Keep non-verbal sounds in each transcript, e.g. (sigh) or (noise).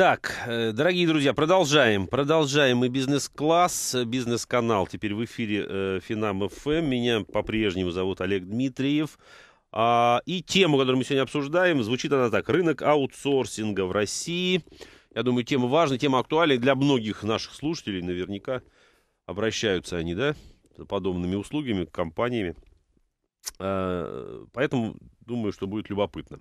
Так, э, дорогие друзья, продолжаем. Продолжаем и бизнес-класс, э, бизнес-канал. Теперь в эфире э, Финам ФМ. Меня по-прежнему зовут Олег Дмитриев. А, и тему, которую мы сегодня обсуждаем, звучит она так. Рынок аутсорсинга в России. Я думаю, тема важная, тема актуальна для многих наших слушателей. Наверняка обращаются они, да, подобными услугами, компаниями. А, поэтому думаю, что будет любопытно.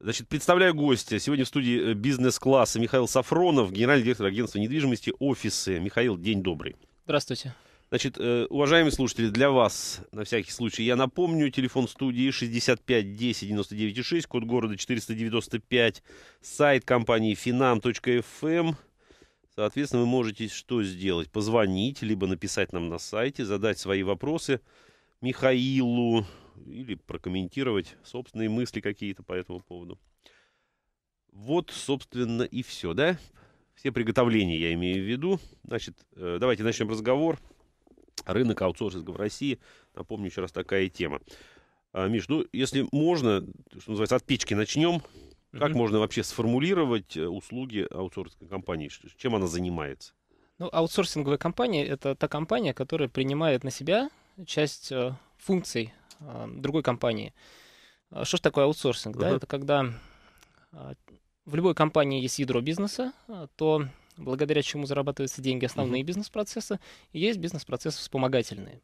Значит, представляю гостя. Сегодня в студии э, бизнес-класса Михаил Сафронов, генеральный директор агентства недвижимости «Офисы». Михаил, день добрый. Здравствуйте. Значит, э, уважаемые слушатели, для вас, на всякий случай, я напомню, телефон студии 65 10 99 6, код города 495, сайт компании finam.fm. Эм. Соответственно, вы можете что сделать? Позвонить, либо написать нам на сайте, задать свои вопросы Михаилу или прокомментировать собственные мысли какие-то по этому поводу. Вот, собственно, и все, да? Все приготовления я имею в виду. Значит, э, давайте начнем разговор. Рынок аутсорсинга в России. Напомню еще раз такая тема. А, Миш, ну, если можно, что называется, от печки начнем. Как mm-hmm. можно вообще сформулировать э, услуги аутсорсинговой компании? Чем она занимается? Ну, аутсорсинговая компания — это та компания, которая принимает на себя часть э, функций Э, другой компании. А что же такое аутсорсинг? Uh-huh. Да? Это когда а, в любой компании есть ядро бизнеса, э, то благодаря чему зарабатываются деньги, основные uh-huh. бизнес-процессы, и есть бизнес-процессы вспомогательные.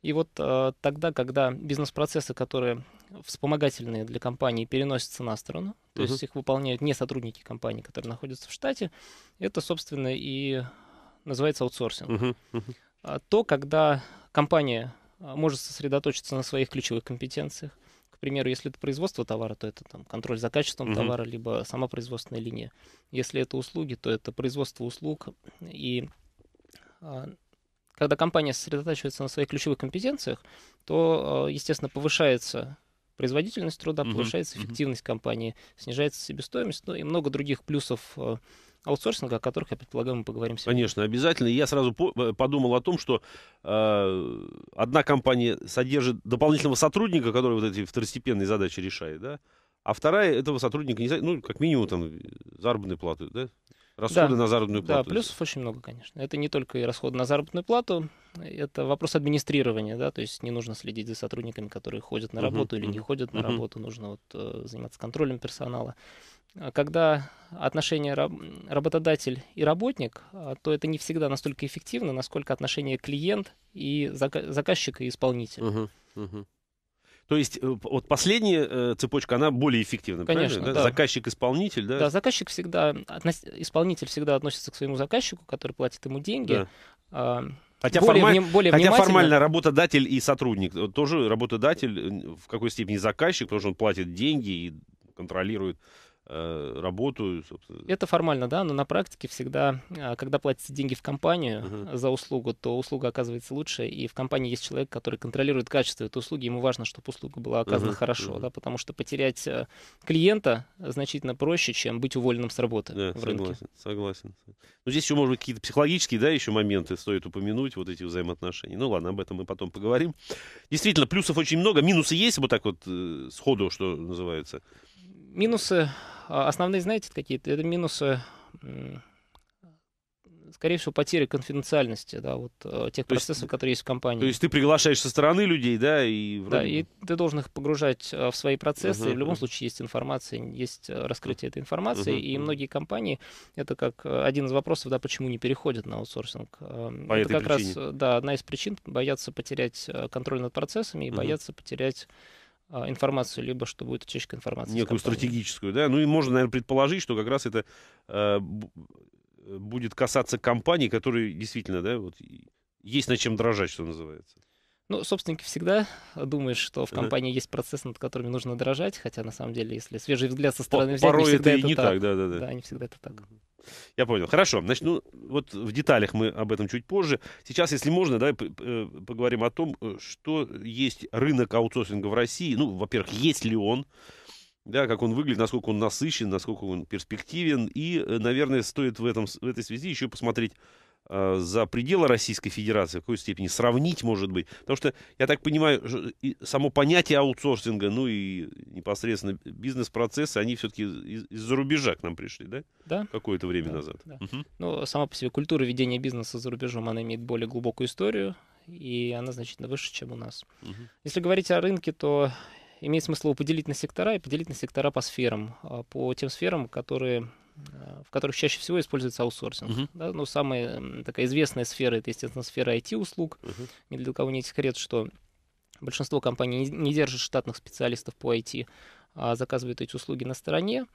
И вот э, тогда, когда бизнес-процессы, которые вспомогательные для компании, переносятся на сторону, то uh-huh. есть их выполняют не сотрудники компании, которые находятся в штате, это, собственно, и называется аутсорсинг. Uh-huh. Uh-huh. То, когда компания а, может сосредоточиться на своих ключевых компетенциях. К примеру, если это производство товара, то это там, контроль за качеством угу. товара, либо сама производственная линия. Если это услуги, то это производство услуг. И а, когда компания сосредотачивается на своих ключевых компетенциях, то, а, естественно, повышается производительность труда, повышается uh-huh, эффективность uh-huh. компании, снижается себестоимость, ну и много других плюсов аутсорсинга, о которых, я предполагаю, мы поговорим сегодня. Конечно, обязательно. я сразу э, подумал о том, что э, одна компания содержит дополнительного сотрудника, который вот эти второстепенные задачи решает, да, а вторая этого сотрудника, не, ну, как минимум, там, заработную плату, да? Расходы да, на заработную плату. Да, плюсов очень много, конечно. Это не только и расходы на заработную плату, это вопрос администрирования, да, то есть не нужно следить за сотрудниками, которые ходят на работу uh-huh, или не ходят uh-huh. на работу, нужно вот э, заниматься контролем персонала. А когда отношения работодатель и работник, а, то это не всегда настолько эффективно, насколько отношения клиент и заказчик и исполнитель. Угу, угу. То есть э, вот последняя э, цепочка, она более эффективна, Конечно, Да? да. Заказчик-исполнитель, да? Да, заказчик всегда, исполнитель всегда относится к своему заказчику, который платит ему деньги. Да. А, хотя, более, формаль... более Хотя формально работодатель и сотрудник э, тоже работодатель в какой степени заказчик, потому что он платит деньги и контролирует Э, работу. Собственно. Это формально, да, но на практике всегда, а, когда платите деньги в компанию uh-huh. за услугу, то услуга оказывается лучше, и в компании есть человек, который контролирует качество этой услуги, ему важно, чтобы услуга была оказана uh-huh. хорошо, uh-huh. да, потому что потерять э, клиента значительно проще, чем быть уволенным с работы да, в согласен, рынке. Согласен, Ну здесь еще, может быть, какие-то психологические, да, еще моменты стоит упомянуть, вот эти взаимоотношения. Ну ладно, об этом мы потом поговорим. Действительно, плюсов очень много, минусы есть, вот так вот э, сходу, что называется минусы, а, основные, знаете, какие-то, это минусы скорее всего, потери конфиденциальности, да, вот э, тех то процессов, есть, которые есть в компании. То есть ты приглашаешь со стороны людей, да, и вроде... Да, и ты должен их погружать э, в свои процессы, uh-huh, в любом случае есть информация, есть э, раскрытие этой информации, uh-huh, и многие компании, это как один из вопросов, да, почему не переходят на аутсорсинг. По это этой как причине. раз, да, одна из причин, боятся потерять контроль над процессами и uh-huh. боятся потерять а, информацию, либо что будет утечка информации. Некую стратегическую, да? Ну и можно, наверное, предположить, что как раз это а, э, будет касаться компаний, которые действительно, да, вот есть над чем дрожать, что называется. Ну, собственники всегда думают, что в компании uh-huh. есть процессы, над которыми нужно дрожать, хотя на самом деле, если свежий взгляд со стороны взять, Порой не это и это не так. так да, да, да. да, не всегда это так. Uh-huh. Я понял. Хорошо. Значит, ну, вот в деталях мы об этом чуть позже. Сейчас, если можно, давай э, поговорим о том, э, что есть рынок аутсорсинга в России. Ну, во-первых, есть ли он, да, как он выглядит, насколько он насыщен, насколько он перспективен. И, э, наверное, стоит в, этом, в этой связи еще посмотреть Э, за пределы Российской Федерации, в какой степени сравнить, может быть. Потому что, я так понимаю, само понятие аутсорсинга, ну и непосредственно бизнес-процессы, они все-таки из-за рубежа к нам пришли, да? Да. Какое-то время да, назад. Да. Угу. Ну, сама по себе культура ведения бизнеса за рубежом, она имеет более глубокую историю, и она значительно выше, чем у нас. Угу. Если говорить о рынке, то имеет смысл его поделить на сектора и поделить на сектора по сферам, э, по тем сферам, которые в которых чаще всего используется аутсорсинг. Uh-huh. Да, ну, самая такая известная сфера это, естественно, сфера IT-услуг. Uh-huh. Ни для кого не секрет, что большинство компаний не держит штатных специалистов по IT, а заказывают эти услуги на стороне.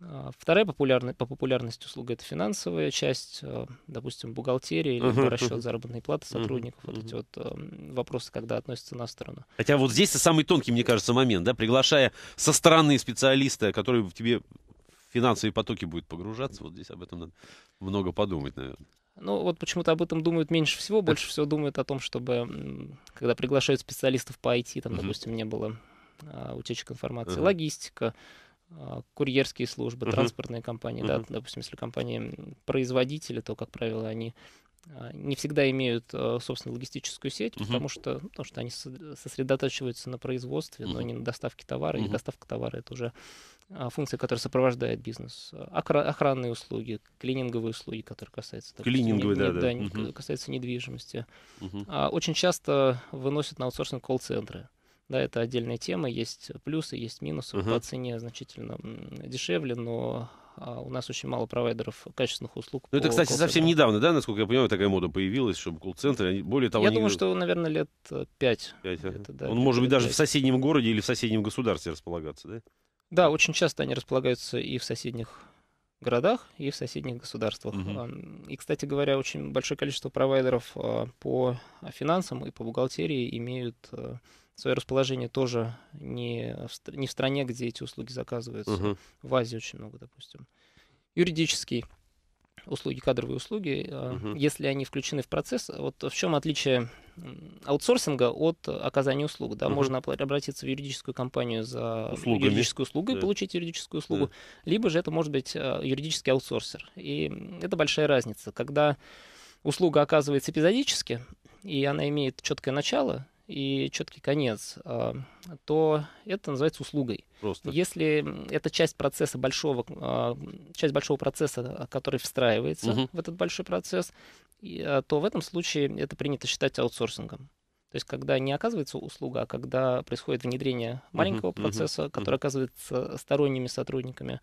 А, вторая популярная, по популярности услуга это финансовая часть, а, допустим, бухгалтерия или uh-huh, расчет заработной платы сотрудников. Uh-huh, вот эти вот а, вопросы, когда относятся на сторону. Хотя вот здесь самый тонкий, мне кажется, момент, да, приглашая со стороны специалиста, который тебе финансовые потоки будет погружаться. Вот здесь об этом надо много подумать, наверное. Ну, вот почему-то об этом думают меньше всего, больше всего думают о том, чтобы, когда приглашают специалистов по IT, там, допустим, не было а, утечек информации, логистика, а, курьерские службы, транспортные компании, да, допустим, если компании производители, то, как правило, они а, не всегда имеют собственную логистическую сеть, потому, что, ну, потому что они сосредотачиваются на производстве, но не на доставке товара, и доставка товара это уже а, функции, которые сопровождают бизнес, охранные услуги, клининговые услуги, которые касаются допустим, клининговые, не, да, да, угу. касаются недвижимости. Угу. Очень часто выносят на аутсорсинг колл-центры. Да, это отдельная тема, есть плюсы, есть минусы. Угу. По цене значительно дешевле, но а, у нас очень мало провайдеров качественных услуг. Ну, это, кстати, совсем недавно, да, насколько я понимаю, такая мода появилась, чтобы колл-центры, более того... Я они... думаю, что, наверное, лет э, пять. пять ага. да, Он может быть даже 5. в соседнем городе или в соседнем государстве располагаться, да? Да, очень часто они располагаются и в соседних городах, и в соседних государствах. Угу. И, кстати говоря, очень большое количество провайдеров а, по а, финансам и по бухгалтерии имеют а, свое расположение тоже не в, не в стране, где эти услуги заказываются. Угу. В Азии очень много, допустим. Юридический услуги, кадровые услуги, угу. если они включены в процесс, вот в чем отличие аутсорсинга от оказания услуг. Да, угу. можно обратиться в юридическую компанию за Услугами. юридическую услугу да. и получить юридическую услугу. Да. Либо же это может быть а, юридический аутсорсер. И это большая разница. Когда услуга оказывается эпизодически, и она имеет четкое начало, и четкий конец, а, то это называется услугой. Просто. Если это часть процесса большого, а, часть большого процесса, а, который встраивается угу. в этот большой процесс, то в этом случае это принято считать аутсорсингом. То есть, когда не оказывается услуга, а когда происходит внедрение маленького uh-huh, процесса, uh-huh, который uh-huh. оказывается сторонними сотрудниками,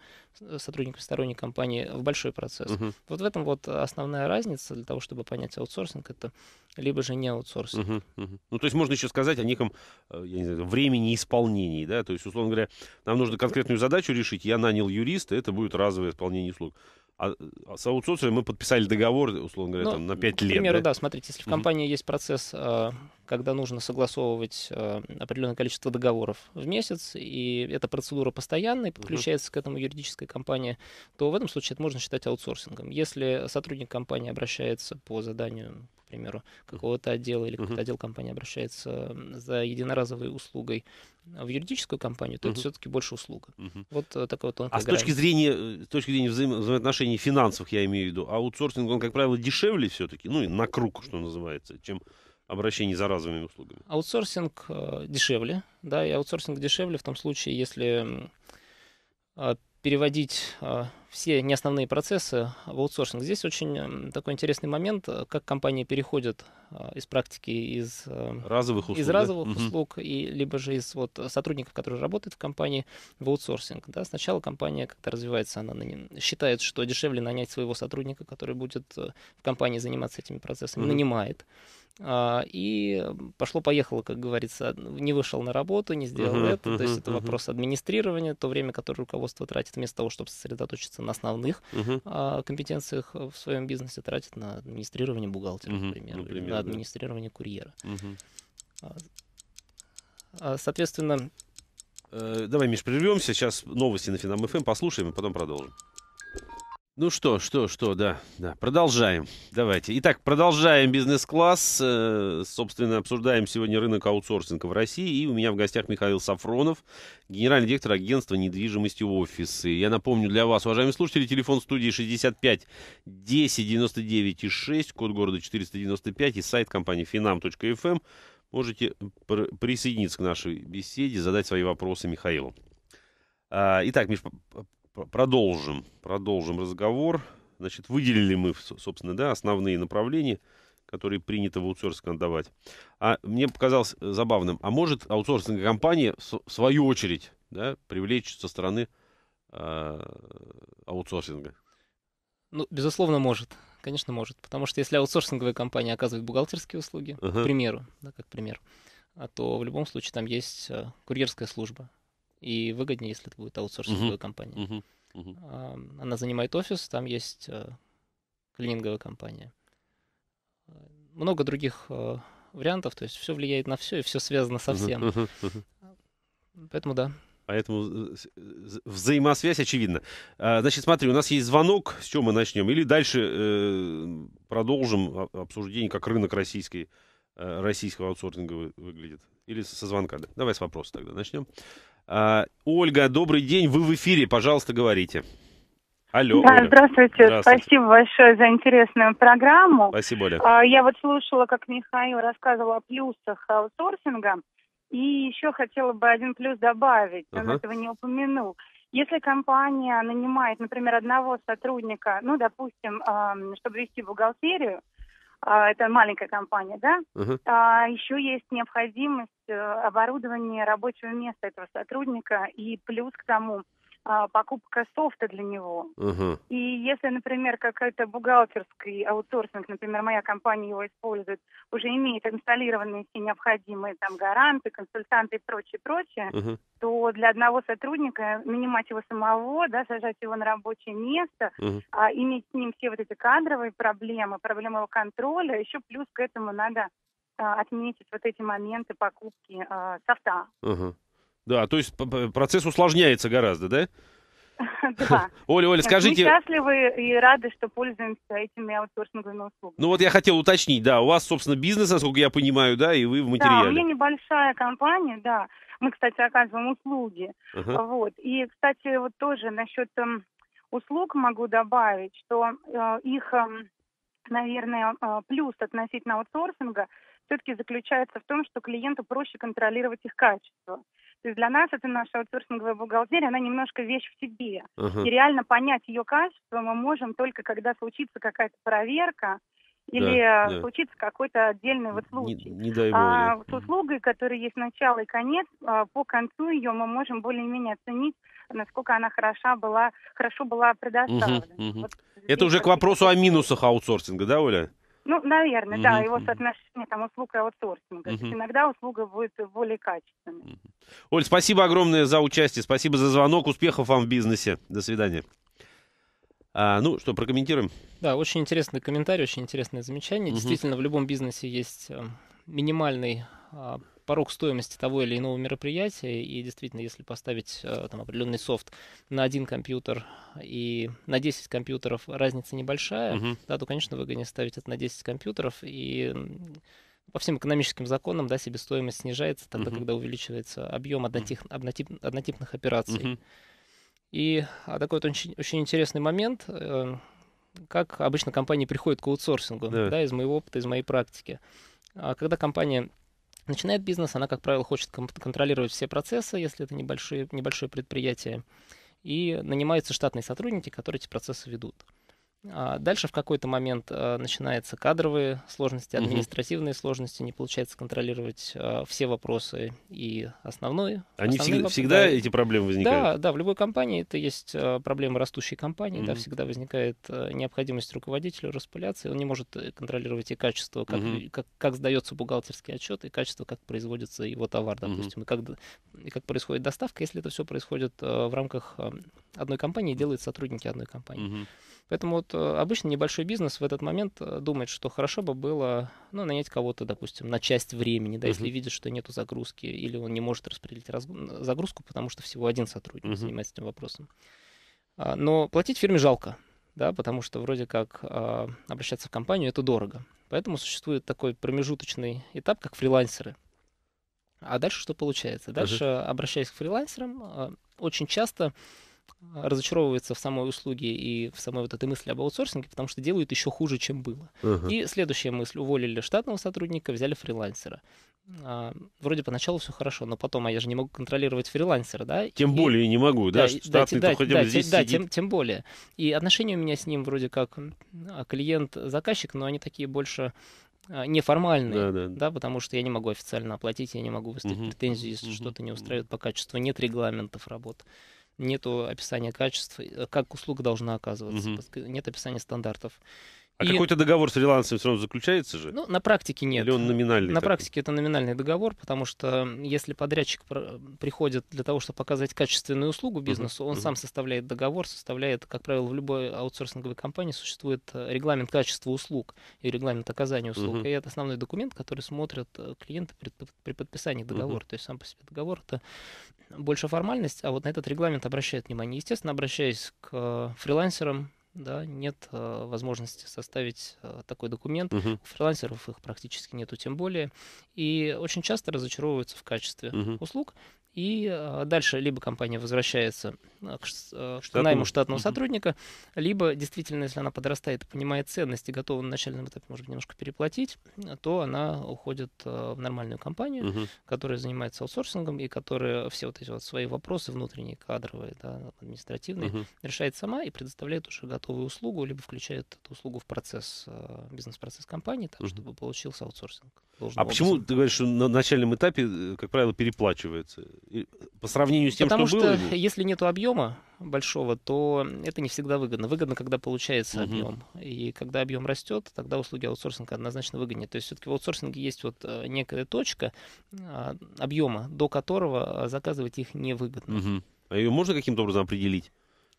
сотрудниками сторонней компании в большой процесс. Uh-huh. Вот в этом вот основная разница для того, чтобы понять аутсорсинг, это либо же не аутсорсинг. Uh-huh, uh-huh. Ну, то есть можно еще сказать о неком э, я знаю, времени исполнений, да, то есть, условно говоря, нам нужно конкретную задачу решить, я нанял юриста, это будет разовое исполнение услуг. А, а с аутсорсингом мы подписали договор, условно говоря, ну, там, на 5 лет. К примеру, да? да, смотрите, если в компании uh-huh. есть процесс а, когда нужно согласовывать э, определенное количество договоров в месяц, и эта процедура постоянная, и подключается угу. к этому юридическая компания, то в этом случае это можно считать аутсорсингом. Если сотрудник компании обращается по заданию, к примеру, какого-то отдела или какой-то угу. отдел компании обращается за единоразовой услугой в юридическую компанию, то угу. это все-таки больше услуга. Угу. Вот э, такой вот он. А с точки зрения, э, с точки зрения взаимоотношений финансовых, я имею в виду, аутсорсинг, он, как правило, дешевле все-таки, ну и на круг, что называется, чем обращений за разовыми услугами? Аутсорсинг э, дешевле, да, и аутсорсинг дешевле в том случае, если а, переводить а, все неосновные процессы в аутсорсинг. Здесь очень такой интересный момент, э, как компания переходит а, из практики из э, разовых услуг, из разовых да? услуг и либо же из вот сотрудников, которые работают в компании, в аутсорсинг. Да? Сначала компания как-то развивается, она считает, что дешевле нанять своего сотрудника, который будет в компании заниматься этими процессами, угу. нанимает. А, и пошло-поехало, как говорится, не вышел на работу, не сделал uh-huh, это. Uh-huh, то есть это uh-huh. вопрос администрирования, то время, которое руководство тратит, вместо того, чтобы сосредоточиться на основных uh-huh. компетенциях в своем бизнесе, тратит на администрирование бухгалтера, uh-huh, например, например, на администрирование да. курьера. Uh-huh. Соответственно... Э, давай, Миш, прервемся, сейчас новости на Финам.ФМ эм, послушаем и потом продолжим. Ну что, что, что, да, да, продолжаем. Давайте. Итак, продолжаем бизнес-класс. Э, собственно, обсуждаем сегодня рынок аутсорсинга в России. И у меня в гостях Михаил Сафронов, генеральный директор агентства недвижимости офисы. Я напомню для вас, уважаемые слушатели, телефон студии 65 10 99 и 6, код города 495 и сайт компании finam.fm. Эм. Можете присоединиться к нашей беседе, задать свои вопросы Михаилу. А, итак, Миш, продолжим, продолжим разговор. Значит, выделили мы, собственно, да, основные направления, которые принято в аутсорсинг отдавать. А мне показалось э, забавным, а может аутсорсинговая компания, в свою очередь, да, привлечь со стороны э, аутсорсинга? Ну, безусловно, может. Конечно, может. Потому что если аутсорсинговая компания оказывает бухгалтерские услуги, uh-huh. к примеру, да, как пример, а то в любом случае там есть э, курьерская служба, и выгоднее, если это будет аутсорсинговая uh-huh. компания. Uh-huh. Uh-huh. Она занимает офис, там есть э, клининговая компания. Много других э, вариантов, то есть все влияет на все, и все связано со всем. Поэтому да. Поэтому э, взаимосвязь очевидна. А, значит, смотри, у нас есть звонок, с чем мы начнем? Или дальше продолжим обсуждение, как рынок российский российского аутсорсинга выглядит? Или со звонка? Давай с вопроса тогда начнем. А, Ольга, добрый день, вы в эфире, пожалуйста, говорите. Алло. Да, Оля. здравствуйте. здравствуйте. Спасибо большое за интересную программу. Спасибо, Оля. А, я вот слушала, как Михаил рассказывал о плюсах аутсорсинга. И еще хотела бы один плюс добавить, он uh-huh. этого не упомянул. Если компания нанимает, например, одного сотрудника, ну, допустим, чтобы вести бухгалтерию, а, это маленькая компания, да, uh-huh. а еще есть необходимость э, оборудования рабочего места этого сотрудника и плюс к тому а, покупка софта для него. uh И если, например, какой-то бухгалтерский аутсорсинг, например, моя компания его использует, уже имеет инсталлированные все необходимые там гаранты, консультанты и прочее, прочее, uh то для одного сотрудника нанимать его самого, да, сажать его на рабочее место, uh а, иметь с ним все вот эти кадровые проблемы, проблемы его контроля, еще плюс к этому надо а, отметить вот эти моменты покупки а, софта. uh да, то есть процесс усложняется гораздо, да? (laughs) Да. Оля, Оля, скажите... Мы счастливы и рады, что пользуемся этими аутсорсинговыми услугами. Ну вот я хотел уточнить, да, у вас, собственно, бизнес, насколько я понимаю, да, и вы в материале. Да, у меня небольшая компания, да. Мы, кстати, оказываем услуги. Ага. Вот. И, кстати, вот тоже насчет э, услуг могу добавить, что э, их, э, наверное, э, плюс относительно аутсорсинга все-таки заключается в том, что клиенту проще контролировать их качество. То есть для нас это наша аутсорсинговая бухгалтерия, она немножко вещь в себе. Uh-huh. И реально понять ее качество мы можем только когда случится какая-то проверка, или да, э, случится да. какой-то отдельный вот случай. Не, не дай а, с услугой, которая есть начало и конец, э, по концу ее мы можем более-менее оценить, насколько она хороша была, хорошо была предоставлена. Угу, угу. Вот Это уже к вопросу о минусах аутсорсинга, да, Оля? Ну, наверное, mm-hmm. да, его соотношение там услуг и аутсорсинга. Mm-hmm. Иногда услуга будет более качественной. Mm-hmm. Оль, спасибо огромное за участие, спасибо за звонок, успехов вам в бизнесе. До свидания. А, ну что, прокомментируем? Да, очень интересный комментарий, очень интересное замечание. Угу. Действительно, в любом бизнесе есть э, минимальный а, порог стоимости того или иного мероприятия, и действительно, если поставить э, там, определенный софт на один компьютер и на 10 компьютеров разница небольшая, угу. да, то, конечно, выгоднее ставить это на 10 компьютеров, и по всем экономическим законам да, себестоимость снижается тогда, угу. когда увеличивается объем однотип, однотип, однотипных операций. Угу. И а такой вот очень, очень интересный момент, эм, как обычно компании приходят к аутсорсингу, да. Да, из моего опыта, из моей практики. А когда компания начинает бизнес, она, как правило, хочет контролировать все процессы, если это небольшие, небольшое предприятие, и нанимаются штатные сотрудники, которые эти процессы ведут. А дальше в какой-то момент э, начинаются кадровые сложности, административные угу. сложности, не получается контролировать э, все вопросы и основной. Они всегда, вопросы, всегда да, эти проблемы возникают? Да, да, в любой компании это есть э, проблемы растущей компании, угу. да, всегда возникает необходимость руководителю распыляться, он не может контролировать и качество, как, угу. как, как сдается бухгалтерский отчет, и качество, как производится его товар, допустим, угу. и, как, и как происходит доставка, если это все происходит в рамках одной компании, делают сотрудники одной компании. Угу. Поэтому вот э, обычно небольшой бизнес в этот момент э, думает, что хорошо бы было ну, нанять кого-то, допустим, на часть времени, да, uh-huh. если видит, что нет загрузки, или он не может распределить разгру- загрузку, потому что всего один сотрудник uh-huh. занимается этим вопросом. А, но платить фирме жалко, да, потому что вроде как а, обращаться в компанию это дорого. Поэтому существует такой промежуточный этап, как фрилансеры. А дальше что получается? Дальше, uh-huh. обращаясь к фрилансерам, а, очень часто а, разочаровывается в самой услуге и в самой вот этой мысли об аутсорсинге, потому что делают еще хуже, чем было. Uh-huh. И следующая мысль. Уволили штатного сотрудника, взяли фрилансера. А, вроде поначалу все хорошо, но потом, а я же не могу контролировать фрилансера, да? Тем и, более не могу, да? да штатный да, хотя бы да, здесь да, сидит. Тем, тем более. И отношения у меня с ним вроде как а, клиент-заказчик, но они такие больше а, неформальные, да, да. да, потому что я не могу официально оплатить, я не могу выставить угу. претензии, если угу. что-то не устраивает по качеству, нет регламентов работ нет описания качеств, э, как услуга должна оказываться, угу. нет описания стандартов. А и... какой-то договор с фрилансером все равно заключается же? Ну, на практике нет. Или он номинальный? На такой? практике это номинальный договор, потому что если подрядчик э, приходит для того, чтобы показать качественную услугу бизнесу, uh-huh. он uh-huh. сам составляет договор, составляет, как правило, в любой аутсорсинговой компании существует э, регламент качества услуг и регламент оказания услуг. Uh-huh. И это основной документ, который смотрят э, клиенты при, при подписании договора. Uh-huh. То есть сам по себе договор это больше формальность, а вот на этот регламент обращают внимание. Естественно, обращаясь к фрилансерам, да, нет э, возможности составить э, такой документ. Угу. У фрилансеров их практически нету, тем более. И очень часто разочаровываются в качестве угу. услуг. И а, дальше либо компания возвращается а, к, а, к найму штатного угу. сотрудника, либо действительно, если она подрастает и понимает ценности, готова на начальном этапе, может быть, немножко переплатить, то она уходит в нормальную компанию, угу. которая занимается аутсорсингом и которая все вот эти вот свои вопросы внутренние, кадровые, да, административные, угу. решает сама и предоставляет уже готовую услугу, либо включает эту услугу в процесс, бизнес-процесс компании, так, угу. чтобы получился аутсорсинг. А образом. почему ты говоришь, что на начальном этапе, э, как правило, переплачивается? по сравнению с тем, Потому что, что было? Потому что если нет объема большого, то это не всегда выгодно. Выгодно, когда получается угу. объем. И когда объем растет, тогда услуги аутсорсинга однозначно выгоднее. То есть все-таки в аутсорсинге есть вот э, некая точка а, объема, до которого а, заказывать их невыгодно. Угу. А ее можно каким-то образом определить?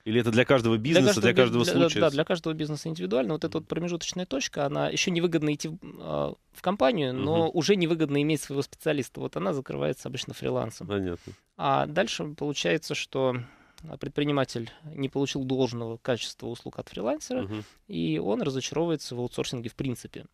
Или это для каждого бизнеса, для каждого, для каждого для, случая? Да, для каждого бизнеса индивидуально. Вот эта вот промежуточная точка, она еще невыгодно идти в, а, в компанию, но угу. уже невыгодно иметь своего специалиста. Вот она закрывается обычно фрилансом. Понятно. А дальше получается, что а, предприниматель не получил должного качества услуг от фрилансера, угу. и он разочаровывается в аутсорсинге в принципе.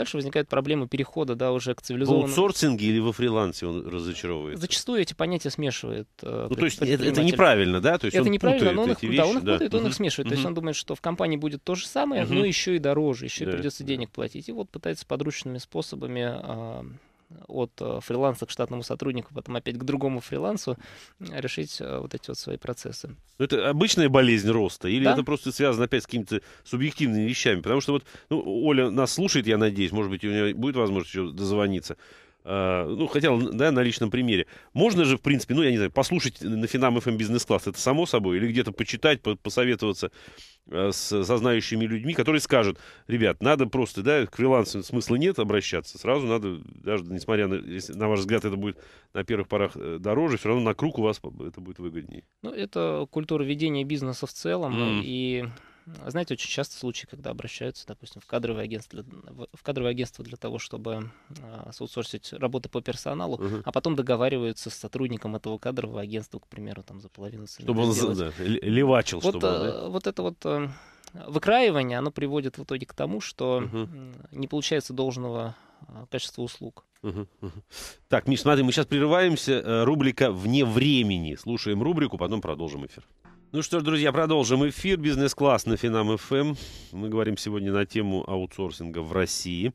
Дальше возникает проблема перехода, да, уже к цивилизованному... В аутсорсинге или во фрилансе он разочаровывает? Зачастую эти понятия смешивает. Э, ну, то есть это, это неправильно, да? То есть это он неправильно, но он их, вещи, да, он их да. путает, он их смешивает. Uh-huh. То есть он думает, что в компании будет то же самое, uh-huh. но еще и дороже, еще да. и придется денег платить. И вот пытается подручными способами э, от э, фриланса к штатному сотруднику, потом опять к другому фрилансу, э, решить э, вот эти вот свои процессы. Ну, это обычная болезнь роста? Или да? это просто связано опять с какими-то субъективными вещами? Потому что вот ну, Оля нас слушает, я надеюсь, может быть, у нее будет возможность еще дозвониться. Э, ну, хотя, да, на личном примере. Можно же, в принципе, ну, я не знаю, послушать на Финам FM эм бизнес-класс, это само собой, или где-то почитать, посоветоваться э, с, со знающими людьми, которые скажут, ребят, надо просто, да, к фрилансу смысла нет обращаться, сразу надо, даже несмотря на, если, на ваш взгляд, это будет на первых порах э, дороже, все равно на круг у вас это будет выгоднее. Ну, это культура ведения бизнеса в целом, mm. и а знаете, очень часто случаи, когда обращаются, допустим, в кадровое агентство для, в кадровое агентство для того, чтобы э, а, соутсорсить по персоналу, угу. а потом договариваются с сотрудником этого кадрового агентства, к примеру, там за половину цены. Чтобы он сделать. да, левачил, вот, чтобы да? Э, вот это вот э, выкраивание, оно приводит в итоге к тому, что угу. не получается должного а, качества услуг. Так, Миш, смотри, мы сейчас прерываемся. Э, рубрика «Вне времени». Слушаем рубрику, потом продолжим эфир. Ну что ж, друзья, продолжим эфир. Бизнес-класс на Финам ФМ. Мы говорим сегодня на тему аутсорсинга в России.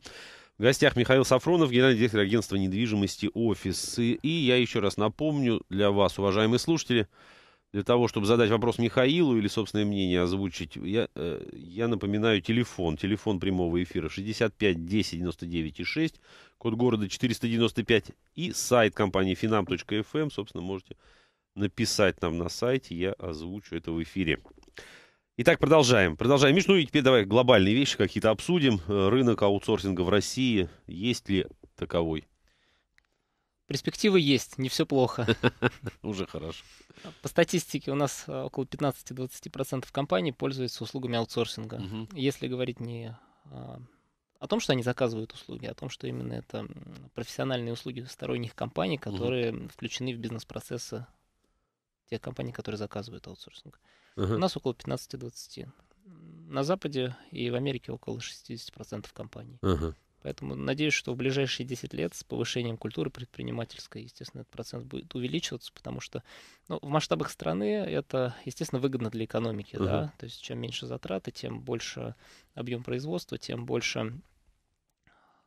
В гостях Михаил Сафронов, генеральный директор агентства недвижимости «Офисы». И я еще раз напомню для вас, уважаемые слушатели, для того, чтобы задать вопрос Михаилу или собственное мнение озвучить, я, э, я напоминаю телефон. Телефон прямого эфира 65 10 99 6, код города 495 и сайт компании finam.fm. Эм». Собственно, можете написать нам на сайте, я озвучу это в эфире. Итак, продолжаем. Продолжаем. Миш, ну и теперь давай глобальные вещи какие-то обсудим. Э, рынок аутсорсинга в России, есть ли таковой? Перспективы есть, не все плохо. (laughs) Уже хорошо. По статистике у нас э, около 15-20% компаний пользуются услугами аутсорсинга. Если говорить не э, о том, что они заказывают услуги, а о том, что именно это профессиональные услуги сторонних компаний, которые включены в бизнес-процессы тех компаний, которые заказывают аутсорсинг. Uh-huh. У нас около 15-20. На Западе и в Америке около 60% компаний. Uh-huh. Поэтому надеюсь, что в ближайшие 10 лет с повышением культуры предпринимательской, естественно, этот процент будет увеличиваться, потому что ну, в масштабах страны это, естественно, выгодно для экономики. Uh-huh. Да? То есть чем меньше затраты, тем больше объем производства, тем больше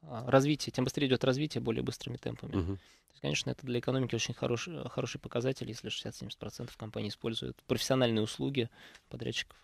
а, развитие, тем быстрее идет развитие более быстрыми темпами. Угу. То есть, конечно, это для экономики очень хорош, хороший показатель, если 60-70% компаний используют профессиональные услуги подрядчиков.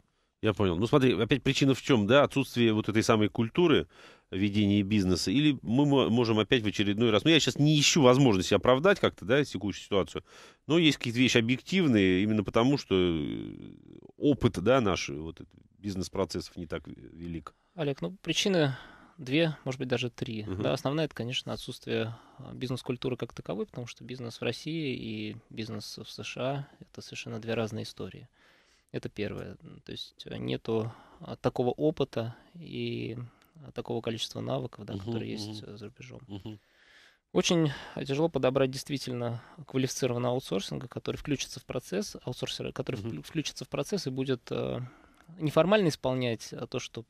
Я понял. Ну смотри, опять причина в чем, да, отсутствие вот этой самой культуры ведения бизнеса, или мы можем опять в очередной раз, ну я сейчас не ищу возможности оправдать как-то, да, текущую ситуацию, но есть какие-то вещи объективные, именно потому что э, опыт, да, наш вот бизнес-процессов не так велик. Олег, ну причины две, может быть, даже три. Угу. Да, основная это, конечно, отсутствие а, бизнес-культуры как таковой, потому что бизнес в России и бизнес в США это совершенно две разные истории. Это первое. То есть э, нету а, такого опыта и а, такого количества навыков, да, угу, которые угу. есть э, за рубежом. Угу. Очень э, тяжело подобрать действительно квалифицированного аутсорсинга, который включится в процесс, аутсорсера, который mm-hmm. включится в процесс и будет э, неформально исполнять то, что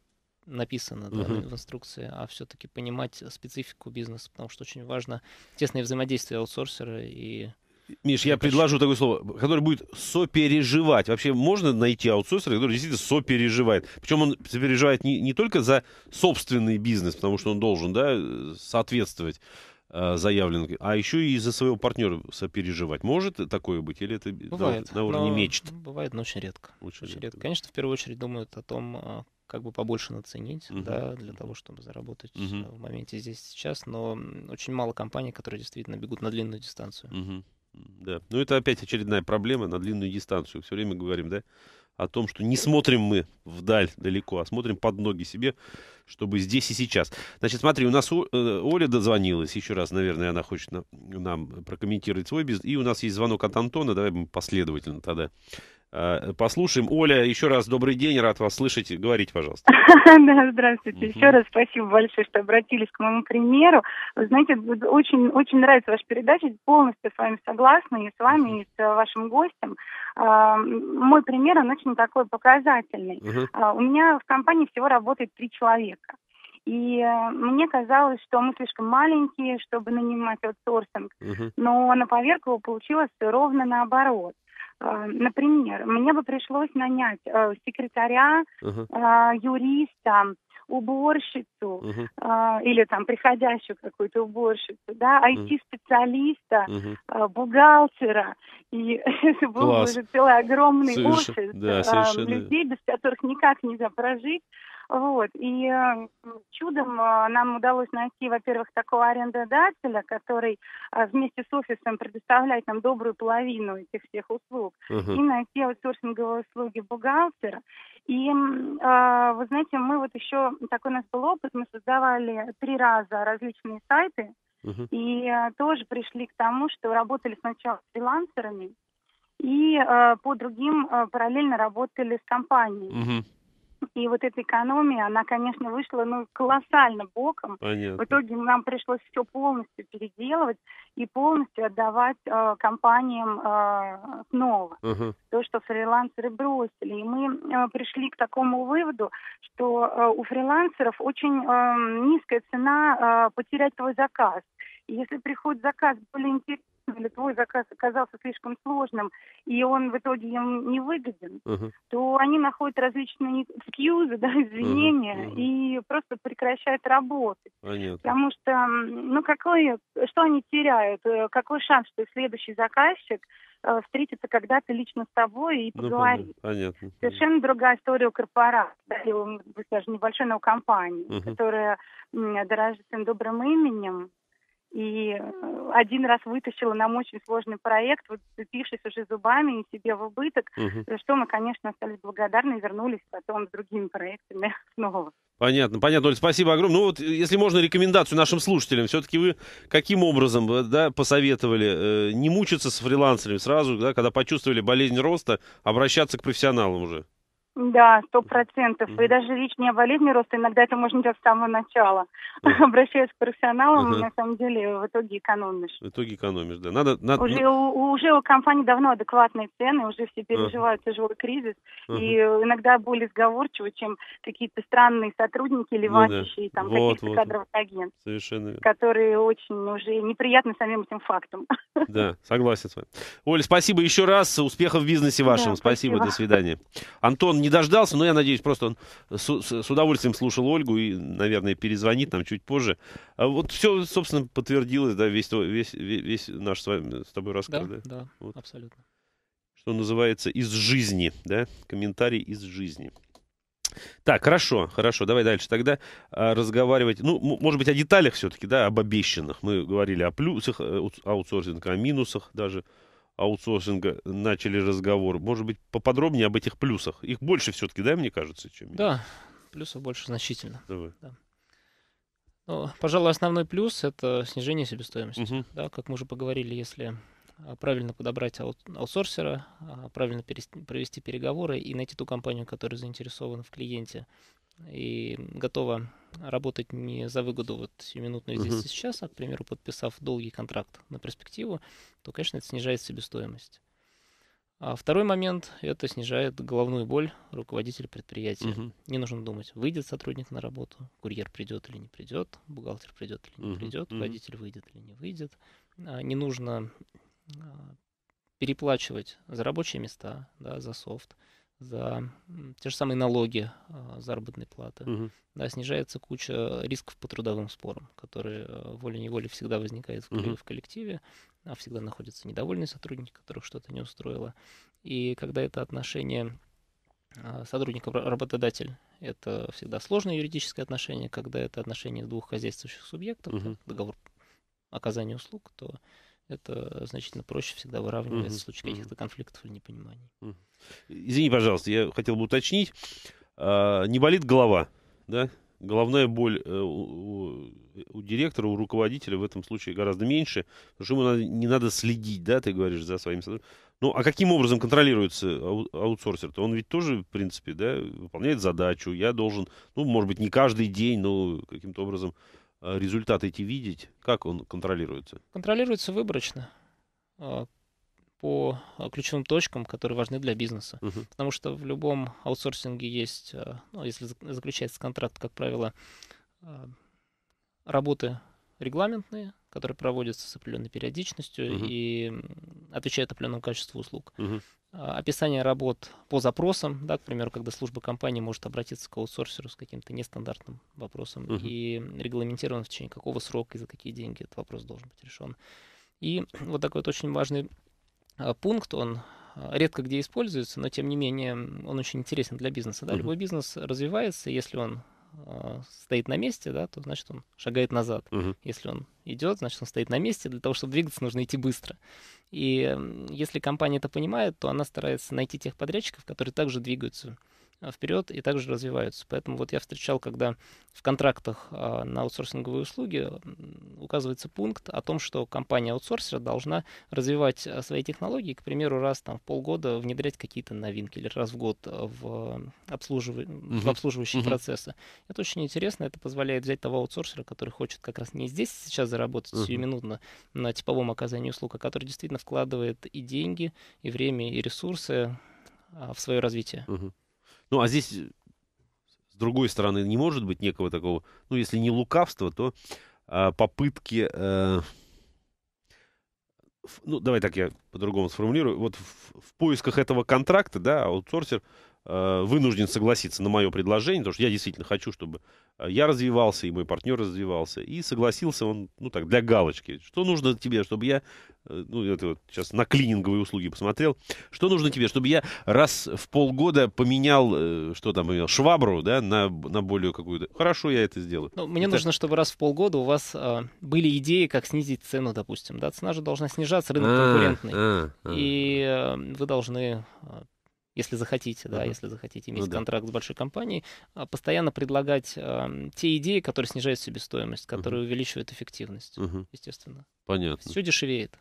написано да, uh-huh. в инструкции, а все-таки понимать специфику бизнеса, потому что очень важно тесное взаимодействие аутсорсера и Миш, я предложу такое слово, которое будет сопереживать. Вообще можно найти аутсорсера, который действительно сопереживает. Причем он сопереживает не, не только за собственный бизнес, потому что он должен да, соответствовать э, заявленным, а еще и за своего партнера сопереживать. Может такое быть? Или это ну, бывает, да, на уровне но, мечт? Бывает, но очень редко. Очень, очень редко. редко. Конечно, в первую очередь думают о том, а, как бы побольше наценить, uh-huh. да, для uh-huh. того, чтобы заработать uh-huh. в моменте здесь сейчас, но очень мало компаний, которые действительно бегут на длинную дистанцию. Uh-huh. Да. Ну, это опять очередная проблема на длинную дистанцию. Все время говорим, да, о том, что не смотрим мы вдаль далеко, а смотрим под ноги себе, чтобы здесь и сейчас. Значит, смотри, у нас О, э, Оля дозвонилась. Еще раз, наверное, она хочет нам, нам прокомментировать свой бизнес. И у нас есть звонок от Антона. Давай мы последовательно тогда Э, послушаем. Оля, еще раз добрый день, рад вас слышать. Говорите, пожалуйста. (laughs) Да, здравствуйте. Еще раз спасибо большое, что обратились к моему примеру. Вы знаете, очень, очень нравится ваша передача, полностью с вами согласна, и с вами, и с вашим гостем. А, мой пример, он очень такой показательный. А, у меня в компании всего работает три человека. И э, мне казалось, что мы слишком маленькие, чтобы нанимать аутсорсинг. Uh-huh. Но на поверку получилось ровно наоборот. А, например, мне бы пришлось нанять э, секретаря, uh-huh. юриста, уборщицу uh-huh. или там приходящую какую-то уборщицу, да, IT-специалиста, uh-huh. бухгалтера. И (laughs) это был уже целый огромный Соверш... офис да, совершенно... людей, без которых никак нельзя прожить. Вот. И чудом а, нам удалось найти, во-первых, такого арендодателя, который а, вместе с офисом предоставляет нам добрую половину этих всех услуг, uh-huh. и найти аутсорсинговые услуги бухгалтера. И, а, вы знаете, мы вот еще, такой у нас был опыт, мы создавали три раза различные сайты, uh-huh. и тоже пришли к тому, что работали сначала с фрилансерами, и э, по другим э, параллельно работали с компанией. Uh-huh. И вот эта экономия, она, конечно, вышла ну, колоссально боком. Понятно. В итоге нам пришлось все полностью переделывать и полностью отдавать э, компаниям э, снова. Uh-huh. То, что фрилансеры бросили. И мы э, пришли к такому выводу, что э, у фрилансеров очень э, низкая цена э, потерять твой заказ. И если приходит заказ более интересный, или твой заказ оказался слишком сложным, и он в итоге им не выгоден, uh-huh. то они находят различные экскьюзы, да, извинения, uh-huh. и просто прекращают работать. Понятно. Потому что, ну, какое, что они теряют? Э, какой шанс, что следующий заказчик э, встретиться когда-то лично с тобой и поговорить. Ну, понятно. Совершенно другая история у корпорации, да, или у, даже небольшой, но у компании, uh-huh. которая дорожит своим добрым именем, и э, один раз вытащила нам очень сложный проект, вот вцепившись уже зубами и себе в убыток, угу. за что мы, конечно, остались благодарны и вернулись потом с другими проектами (laughs) снова. Понятно, понятно. Оль, спасибо огромное. Ну вот, э, если можно, рекомендацию нашим слушателям. Все-таки вы каким образом э, да, посоветовали э, не мучиться с фрилансерами сразу, да, когда почувствовали болезнь роста, обращаться к профессионалам уже? Да, сто процентов. И даже личные болезни роста, иногда это можно делать с самого начала. (laughs) Обращаясь к профессионалам, на самом деле в итоге экономишь. В итоге экономишь, да. Надо, надо... Уже, ну у, уже у компании давно адекватные цены, уже все переживают тяжелый кризис. И иногда более сговорчивы, чем какие-то странные сотрудники, или ну, там, вот, каких-то вот. кадровых агентов. Совершенно Которые очень уже неприятны самим этим фактом. Да, согласен с вами. Оля, спасибо еще раз. Успехов в бизнесе вашем. Да, спасибо. спасибо, до свидания. Антон не дождался, но я надеюсь, просто он с, с удовольствием слушал Ольгу и, наверное, перезвонит нам чуть позже. А вот все, собственно, подтвердилось, да, весь, весь, весь наш с, вами, с тобой рассказ. Да, да, да вот. абсолютно. Что называется, из жизни, да, комментарий из жизни. Так, хорошо, хорошо, давай дальше тогда а, разговаривать, ну, может быть, о деталях все-таки, да, об обещанных. Мы говорили о плюсах э, аутсорсинга, о минусах даже, аутсорсинга начали разговор. Может быть, поподробнее об этих плюсах. Их больше все-таки, да, мне кажется, чем... Да, плюсов больше значительно. Давай. Да. Ну, пожалуй, основной плюс – это снижение себестоимости. Угу. Да, как мы уже поговорили, если а, правильно подобрать аутсорсера, а, правильно провести переговоры и найти ту компанию, которая заинтересована в клиенте, и готова работать не за выгоду вот минутную здесь uh-huh. и сейчас, а, к примеру, подписав долгий контракт на перспективу, то, конечно, это снижает себестоимость. А второй момент – это снижает головную боль руководителя предприятия. Uh-huh. Не нужно думать, выйдет сотрудник на работу, курьер придет или не придет, бухгалтер придет или не Uh-huh. придет, угу. водитель выйдет или не выйдет. А, не нужно а, переплачивать за рабочие места, да, за софт за те же самые налоги а, заработной платы. Угу. Да, снижается куча рисков по трудовым спорам, которые а, волей-неволей всегда возникают в, угу. в коллективе, а всегда находятся недовольные сотрудники, которых что-то не устроило. И когда это отношение а, сотрудник-работодатель – это всегда сложное юридическое отношение, когда это отношение двух хозяйствующих субъектов, угу. договор оказания услуг, то это значительно проще всегда выравнивается угу, в случае каких-то конфликтов или непониманий. Угу. Извини, пожалуйста, я хотел бы уточнить. А, не болит голова, да? Головная боль э, у, у директора, у руководителя в этом случае гораздо меньше, потому что ему надо, не надо следить, да, ты говоришь, за своим сотрудником. Ну, а каким образом контролируется ау аутсорсер-то? Он ведь тоже, в принципе, да, выполняет задачу. Я должен, ну, может быть, не каждый день, но каким-то образом Э, результаты эти видеть? Как он контролируется? Контролируется выборочно э, по э, ключевым точкам, которые важны для бизнеса. Uh-huh. Потому что в любом аутсорсинге есть, ну, если заключается контракт, как правило, работы регламентные, которые проводятся с определенной периодичностью угу. и отвечают определенному качеству услуг. Угу. Описание работ по запросам, да, к примеру, когда служба компании может обратиться к аутсорсеру с каким-то нестандартным вопросом угу. и регламентирован в течение какого срока и за какие деньги этот вопрос должен быть решен. И (clears throat) вот такой вот очень важный а, пункт, он а, редко где используется, но тем не менее он очень интересен для бизнеса. Да? Угу. Любой бизнес развивается, если он а, стоит на месте, да, то значит он шагает назад. Угу. Если он идет, значит он стоит на месте. Для того, чтобы двигаться, нужно идти быстро. И если компания это понимает, то она старается найти тех подрядчиков, которые также двигаются Э, вперед и также развиваются. Поэтому вот я встречал, когда в контрактах а, на аутсорсинговые услуги указывается пункт о том, что компания-аутсорсер должна развивать э, свои технологии, к примеру, раз там, в полгода внедрять какие-то новинки или раз в год э, в, обслужив... uh в обслуживающие uh процессы. Это очень интересно, это позволяет взять того аутсорсера, который хочет как раз не здесь сейчас заработать uh сиюминутно на типовом оказании услуг, а который действительно вкладывает и деньги, и время, и ресурсы а, в свое развитие. uh ну, а здесь, э, с другой стороны, не может быть некого такого, ну, если не лукавства, то э, попытки... Э, ну, давай так я по-другому сформулирую. Вот в, в поисках этого контракта, да, аутсорсер Э, вынужден согласиться на мое предложение, потому что я действительно хочу, чтобы э, я развивался, и мой партнер развивался. И согласился он, ну так, для галочки. Что нужно тебе, чтобы я, э, ну это вот сейчас на клининговые услуги посмотрел, что нужно тебе, чтобы я раз в полгода поменял, что там, поменял, швабру, да, на, на более какую-то... Хорошо, я это сделаю. Ну, мне это... нужно, чтобы раз в полгода у вас э, были идеи, как снизить цену, допустим, да, цена же должна снижаться, рынок а, конкурентный. А, и э, вы должны если захотите, да, uh-huh. если захотите иметь ну, контракт да. с большой компанией, а, постоянно предлагать э, те идеи, которые снижают себестоимость, которые uh-huh. увеличивают эффективность, uh-huh. естественно. Понятно. Все дешевеет.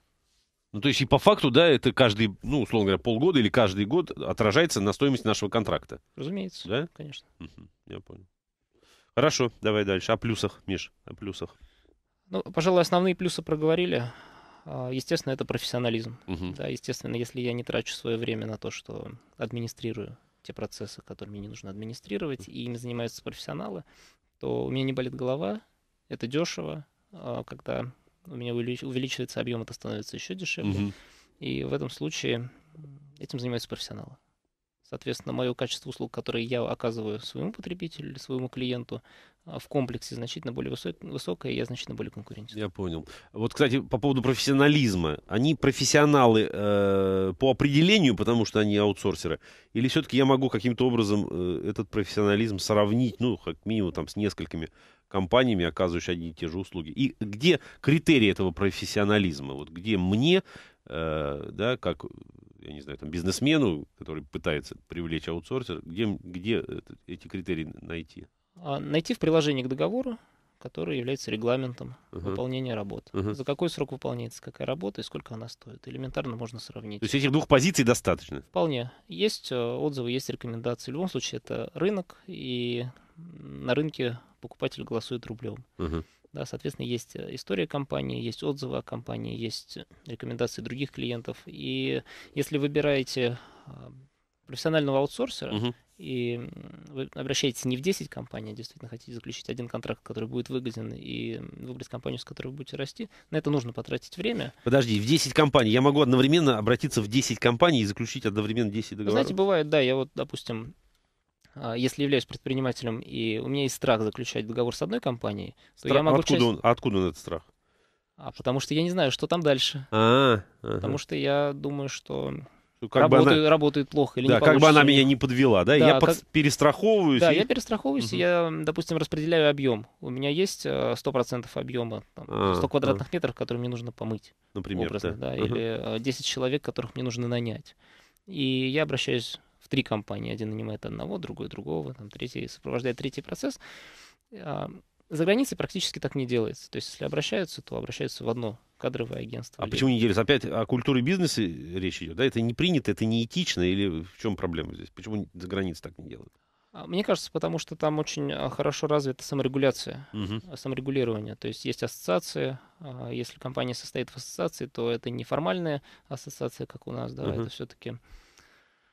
Ну, то есть и по факту, да, это каждый, ну, условно говоря, полгода или каждый год отражается на стоимость нашего контракта. Разумеется. Да? Конечно. Угу, я понял. Хорошо, давай дальше. О плюсах, Миш, о плюсах. Ну, пожалуй, основные плюсы проговорили. А, естественно, это профессионализм. Угу. Да, естественно, если я не трачу свое время на то, что администрирую те процессы, которыми не нужно администрировать, и ими занимаются профессионалы, то у меня не болит голова, это дешево, а, когда у меня увеличивается объем, это становится еще дешевле. Угу. И в этом случае этим занимаются профессионалы. Соответственно, мое качество услуг, которые я оказываю своему потребителю или своему клиенту, а, в комплексе значительно более высок, высокая, и я значительно более конкурентен. Я понял. Вот, кстати, по поводу профессионализма. Они профессионалы э, по определению, потому что они аутсорсеры? Или все-таки я могу каким-то образом э, этот профессионализм сравнить, ну, как минимум, там, с несколькими компаниями, оказывающими одни и те же услуги? И где критерии этого профессионализма? Вот где мне, э, да, как я не знаю, там, бизнесмену, который пытается привлечь аутсорсер, где, где э, эти критерии найти? А, найти в приложении к договору, который является регламентом uh-huh. выполнения работ. Uh-huh. За какой срок выполняется какая работа и сколько она стоит. Элементарно можно сравнить. То есть этих двух позиций достаточно? Вполне. Есть э, отзывы, есть рекомендации. В любом случае это рынок, и на рынке покупатель голосует рублем. Uh-huh. Да, соответственно, есть э, история компании, есть отзывы о компании, есть рекомендации других клиентов. И если выбираете э, профессионального аутсорсера, угу и вы обращаетесь не в 10 компаний, а действительно хотите заключить один контракт, который будет выгоден, и выбрать компанию, с которой вы будете расти, на это нужно потратить время. Подожди, в 10 компаний. Я могу одновременно обратиться в 10 компаний и заключить одновременно 10 ну, договоров? Знаете, бывает, да. Я вот, допустим, а, если являюсь предпринимателем, и у меня есть страх заключать договор с одной компанией, страх... то я могу... А откуда, часть... он, откуда он этот страх? А потому что я не знаю, что там дальше. А, ага. Потому что я думаю, что ну, как работает, бы она... работает плохо или да, не как бы она меня не подвела, да, да я как... под... перестраховываюсь. Да, и... я перестраховываюсь, угу. я, допустим, распределяю объем. У меня есть 100% э, объема, там, 100 а, квадратных а. метров, которые мне нужно помыть. Например, образно, да. да угу. Или 10 э, человек, которых мне нужно нанять. И я обращаюсь в три компании. Один нанимает одного, другой другого, там, третий сопровождает третий процесс э, за границей практически так не делается. То есть, если обращаются, то обращаются в одно кадровое агентство. А или... почему не делится? Опять о культуре бизнеса речь идет, да? Это не принято, это не этично, или в чем проблема здесь? Почему за границей так не делают? А, мне кажется, потому что там очень а, хорошо развита саморегуляция, угу. саморегулирование. То есть есть ассоциации. Если компания состоит в ассоциации, то это не формальная ассоциация, как у нас, да, угу. это все-таки...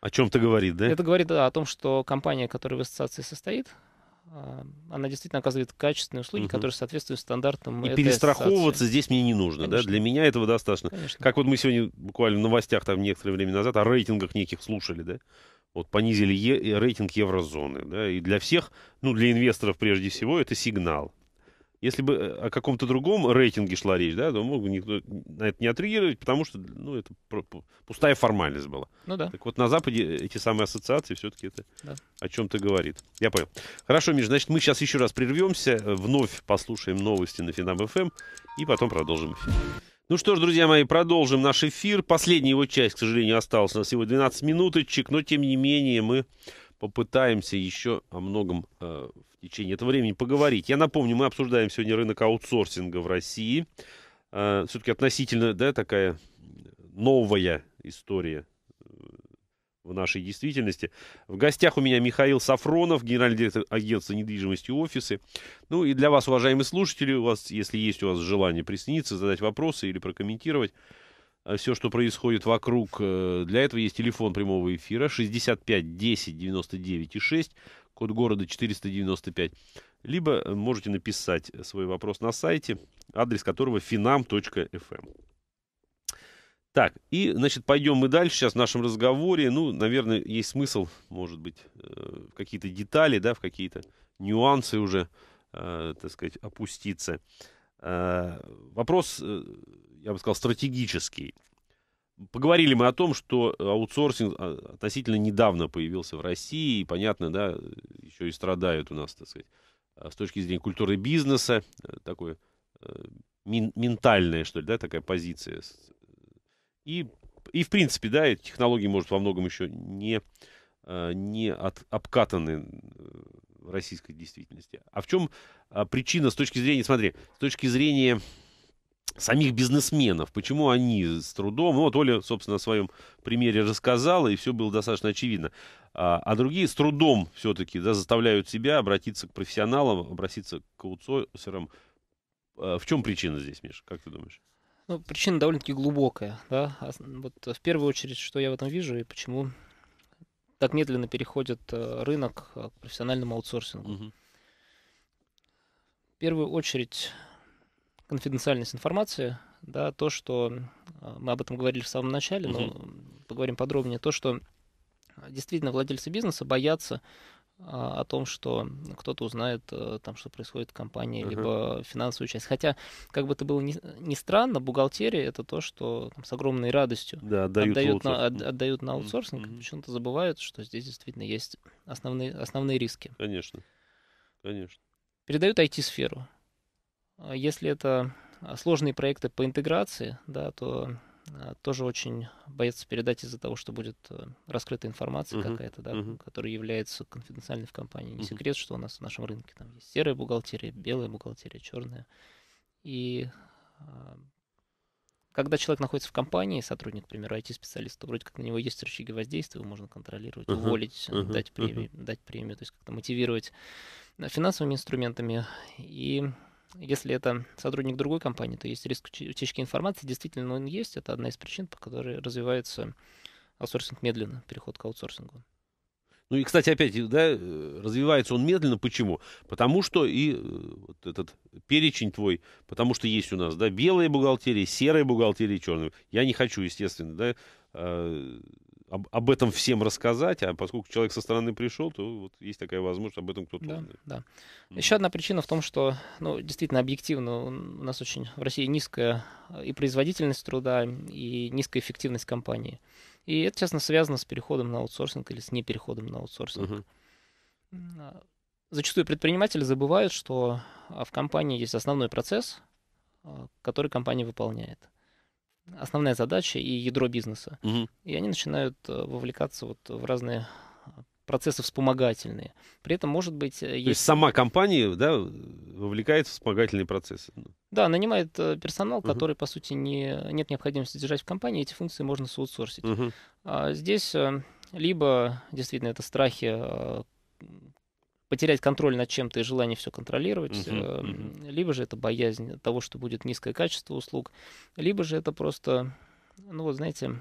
О чем-то говорит, да? Это говорит да, о том, что компания, которая в ассоциации состоит, а, она действительно оказывает качественные услуги, угу. которые соответствуют стандартам. И перестраховываться здесь мне не нужно, Конечно. да? Для меня этого достаточно. Конечно. Как вот мы сегодня буквально в новостях там некоторое время назад о рейтингах неких слушали, да? Вот понизили е- рейтинг еврозоны, да? И для всех, ну для инвесторов прежде всего это сигнал если бы э, о каком-то другом рейтинге шла речь, да, то мог бы никто на это не отреагировать, потому что, ну, это пустая формальность была. Ну да. Так вот, на Западе эти самые ассоциации все-таки это да. о чем-то говорит. Я понял. Хорошо, Миш, значит, мы сейчас еще раз прервемся, э, вновь послушаем новости на Финам-ФМ и потом продолжим эфир. Ну что ж, друзья мои, продолжим наш эфир. Последняя его часть, к сожалению, осталась у нас всего 12 минуточек, но тем не менее мы попытаемся еще о многом э, в течение этого времени поговорить. Я напомню, мы обсуждаем сегодня рынок аутсорсинга в России. Э, все-таки относительно, да, такая новая история э, в нашей действительности. В гостях у меня Михаил Сафронов, генеральный директор агентства недвижимости офисы. Ну и для вас, уважаемые слушатели, у вас, если есть у вас желание присоединиться, задать вопросы или прокомментировать, Э, все, что происходит вокруг. Э, для этого есть телефон прямого эфира 65 10 99 и 6, код города 495. Либо э, можете написать свой вопрос на сайте, адрес которого finam.fm. Эм. Так, и, значит, пойдем мы дальше сейчас в нашем разговоре. Ну, наверное, есть смысл, может быть, в какие-то детали, да, в какие-то нюансы уже, так сказать, опуститься. Э, вопрос, э, я бы сказал, стратегический. Поговорили мы о том, что аутсорсинг а, относительно недавно появился в России, и, понятно, да, еще и страдают у нас, так сказать, э, с точки зрения культуры бизнеса, такое ментальная, что ли, да, такая позиция. И, и в принципе, да, технологии, может, во многом еще не, не от, обкатаны российской действительности. А в чем а, причина с точки зрения, смотри, с точки зрения самих бизнесменов, почему они с трудом, ну, вот Оля, собственно, о своем примере рассказала, и все было достаточно очевидно, а, а другие с трудом все-таки да, заставляют себя обратиться к профессионалам, обратиться к аутсорсерам. А, в чем причина здесь, Миша, как ты думаешь? Ну, причина довольно-таки глубокая, да, а, вот в первую очередь, что я в этом вижу и почему так медленно переходит э, рынок э, к профессиональному аутсорсингу. Угу. В первую очередь конфиденциальность информации, да, то, что э, мы об этом говорили в самом начале, угу. но поговорим подробнее, то, что действительно владельцы бизнеса боятся а, о том, что кто-то узнает э, там, что происходит в компании, uh-huh. либо финансовую часть. Хотя, как бы это было ни, ни странно, бухгалтерия это то, что там, с огромной радостью да, отдают, отдают, на, от, отдают на аутсорсинг, uh-huh. почему-то забывают, что здесь действительно есть основные, основные риски. Конечно. Конечно. Передают IT-сферу. А если это а, сложные проекты по интеграции, да, то Э, тоже очень боятся передать из-за того, что будет э, раскрыта информация uh-huh. какая-то, да, uh-huh. которая является конфиденциальной в компании. Не uh-huh. секрет, что у нас в нашем рынке там есть серая бухгалтерия, белая бухгалтерия, черная. И а, когда человек находится в компании, сотрудник, к примеру, IT-специалист, то вроде как на него есть рычаги воздействия, его можно контролировать, uh-huh. уволить, uh-huh. дать премию, uh-huh. дать премию, то есть как-то мотивировать финансовыми инструментами. И если это сотрудник другой компании, то есть риск утечки информации. Действительно, он есть. Это одна из причин, по которой развивается аутсорсинг медленно, переход к аутсорсингу. Ну и, кстати, опять, э, да, э, развивается он медленно. Почему? Потому что и э, вот этот перечень твой, потому что есть у нас, да, белые бухгалтерии, серые бухгалтерии, черные. Я не хочу, естественно, да, а, об, об этом всем рассказать, а поскольку человек со стороны пришел, то вот есть такая возможность об этом кто-то да, узнает. Да. Mm. Еще одна причина в том, что, ну, действительно, объективно у нас очень в России низкая э, и производительность труда, и низкая эффективность компании. И это, честно, связано с переходом на аутсорсинг или с непереходом на аутсорсинг. Uh-huh. Зачастую предприниматели забывают, что а, в компании есть основной процесс, э, который компания выполняет – основная задача и ядро бизнеса. Угу. И они начинают э, вовлекаться вот в разные э, процессы вспомогательные. При этом, может быть... Э, есть... То есть сама компания да, вовлекает в вспомогательные процессы? Да, нанимает персонал, uh-huh. который, по сути, не, нет необходимости держать в компании, эти функции можно соутсорсить. uh А здесь либо действительно это страхи потерять контроль над чем-то и желание все контролировать, uh-huh, uh-huh. либо же это боязнь того, что будет низкое качество услуг, либо же это просто, ну вот знаете,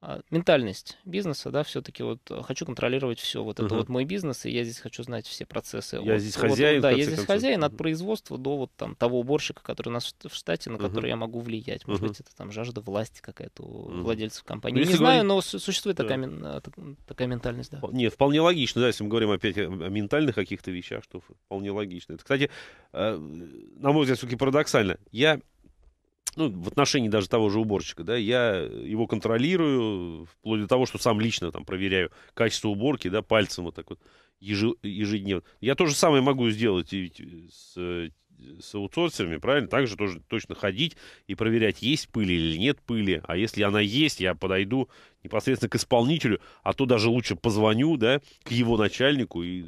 а, ментальность бизнеса, да, все-таки вот э, хочу контролировать все. Вот uh-huh. это вот мой бизнес, и я здесь хочу знать все процессы. Я вот, здесь вот, хозяин. Да, я здесь концов. хозяин от производства до вот там того уборщика, который у нас в штате, на uh-huh. я могу влиять. Может uh-huh. быть, это там жажда власти какая-то у uh-huh. владельцев компании. Ну, Не знаю, но существует да. такая, э, такая ментальность, да. Не, вполне логично, да, если мы говорим опять о ментальных каких-то вещах, что вполне логично. Это, кстати, э, на мой взгляд, все-таки парадоксально. Я ну, в отношении даже того же уборщика, да, я его контролирую, вплоть до того, что сам лично там проверяю качество уборки, да, пальцем вот так вот ежедневно. Я то же самое могу сделать и э, с, э, с аутсорсерами, правильно? Также тоже точно ходить и проверять, есть пыль или нет пыли. А если она есть, я подойду непосредственно к исполнителю, а то даже лучше позвоню, да, к его начальнику и,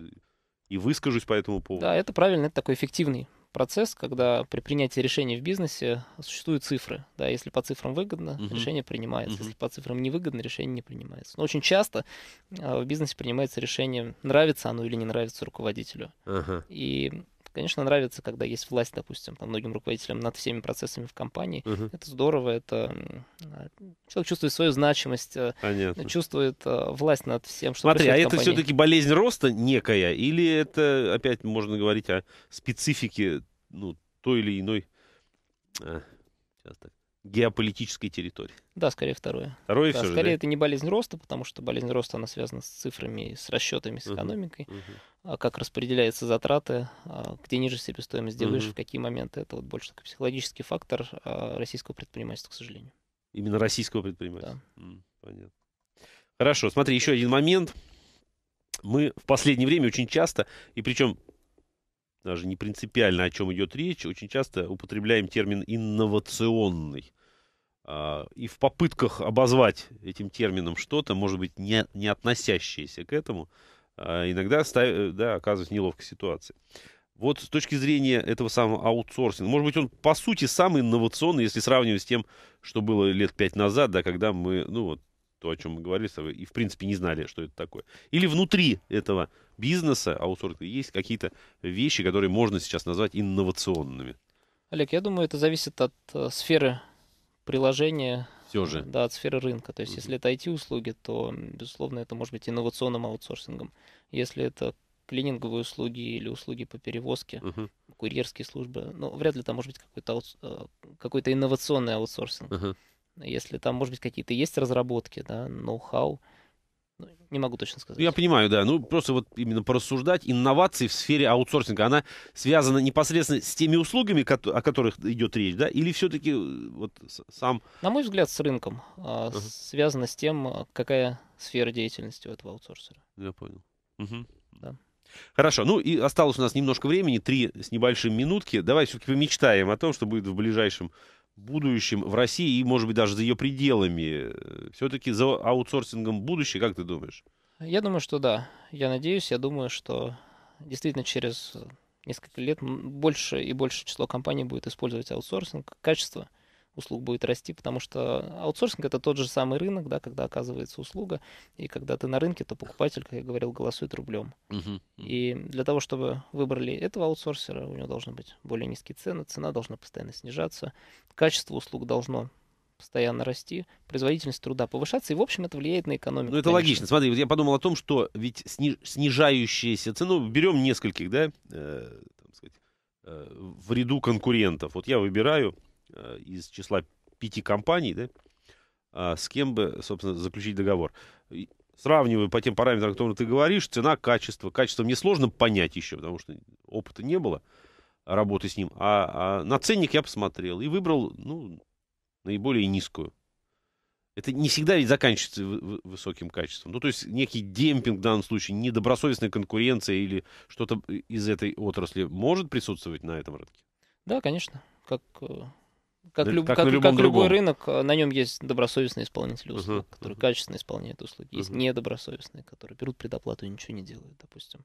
и выскажусь по этому поводу. Да, это правильно, это такой эффективный процесс, когда при принятии решений в бизнесе существуют цифры. Да, если по цифрам выгодно, Uh -huh. решение принимается. Uh -huh. Если по цифрам невыгодно, решение не принимается. Но очень часто а, в бизнесе принимается решение, нравится оно или не нравится руководителю. Uh -huh. И Конечно, нравится, когда есть власть, допустим, там, многим руководителям над всеми процессами в компании. Uh-huh. Это здорово, это а, человек чувствует свою значимость, э, Понятно. чувствует э, власть над всем, что Смотри, а это все-таки болезнь роста некая, или это опять можно говорить о специфике ну, той или иной... А, сейчас так геополитической территории. Да, скорее второе. Второе да, все Скорее же, да? это не болезнь роста, потому что болезнь роста, она связана с цифрами, с расчетами, с uh-huh. экономикой. Uh-huh. А как распределяются затраты, а, где ниже себестоимость, где uh-huh. выше, в какие моменты. Это вот больше такой психологический фактор а, российского предпринимательства, к сожалению. Именно российского предпринимательства? Да. понятно. Хорошо, смотри, еще один момент. Мы в последнее время очень часто, и причем даже не принципиально, о чем идет речь, очень часто употребляем термин «инновационный». А, и в попытках обозвать этим термином что-то, может быть, не, не относящееся к этому, а, иногда став, да, оказывается неловкая ситуация. Вот с точки зрения этого самого аутсорсинга, может быть, он по сути самый инновационный, если сравнивать с тем, что было лет пять назад, да, когда мы, ну вот, то, о чем мы говорили, и в принципе не знали, что это такое. Или внутри этого бизнеса аутсорсинга есть какие-то вещи, которые можно сейчас назвать инновационными? Олег, я думаю, это зависит от э, сферы приложения. Все же. Да, от сферы рынка. То есть, mm-hmm. если это IT-услуги, то, безусловно, это может быть инновационным аутсорсингом. Если это клининговые услуги или услуги по перевозке, uh-huh. курьерские службы, ну, вряд ли там может быть какой-то, аутс... Э, какой-то инновационный аутсорсинг. Uh-huh. Если там, может быть, какие-то есть разработки, да, ноу-хау, uh, ну, не могу точно сказать. Ну, я понимаю, да. Ну, просто вот именно порассуждать. Инновации в сфере аутсорсинга, она связана непосредственно с теми услугами, о которых идет речь, да? Или все-таки э, вот сам... На мой взгляд, с рынком. Uh-huh. Связано с тем, а, какая сфера деятельности у этого аутсорсера. Я понял. Угу. Да. Хорошо, ну и осталось у нас немножко времени, три с небольшим минутки. Давай все-таки помечтаем о том, что будет в ближайшем будущем в России и, может быть, даже за ее пределами? Все-таки за аутсорсингом будущее, как ты думаешь? Я думаю, что да. Я надеюсь, я думаю, что действительно через несколько лет больше и больше число компаний будет использовать аутсорсинг, качество – услуг будет расти, потому что аутсорсинг это тот же самый рынок, да, когда оказывается услуга, и когда ты на рынке, то покупатель, как я говорил, голосует рублем. uh И для того, чтобы выбрали этого аутсорсера, у него должны быть более низкие цены, цена должна постоянно снижаться, качество услуг должно постоянно расти, производительность труда повышаться, и, в общем, это влияет на экономику. Ну, это конечно. логично. Смотри, я подумал о том, что ведь сни... снижающиеся цену, ну, берем нескольких, да, э, там сказать, э, в ряду конкурентов. Вот я выбираю Э, из числа пяти компаний, да, а, с кем бы, собственно, заключить договор. Сравниваю по тем параметрам, о которых ты говоришь, цена, качество. Качество мне сложно понять еще, потому что опыта не было работы с ним. А, а на ценник я посмотрел и выбрал, ну, наиболее низкую. Это не всегда ведь заканчивается высоким качеством. Ну, то есть некий демпинг в данном случае, недобросовестная конкуренция или что-то э, из этой отрасли может присутствовать на этом рынке? Да, конечно. Как э, как, да, люб, как, как, на как любой рынок, э, на нем есть добросовестные исполнители услуг, uh-huh, которые uh-huh. качественно исполняют услуги. Есть uh-huh. недобросовестные, которые берут предоплату и ничего не делают, допустим.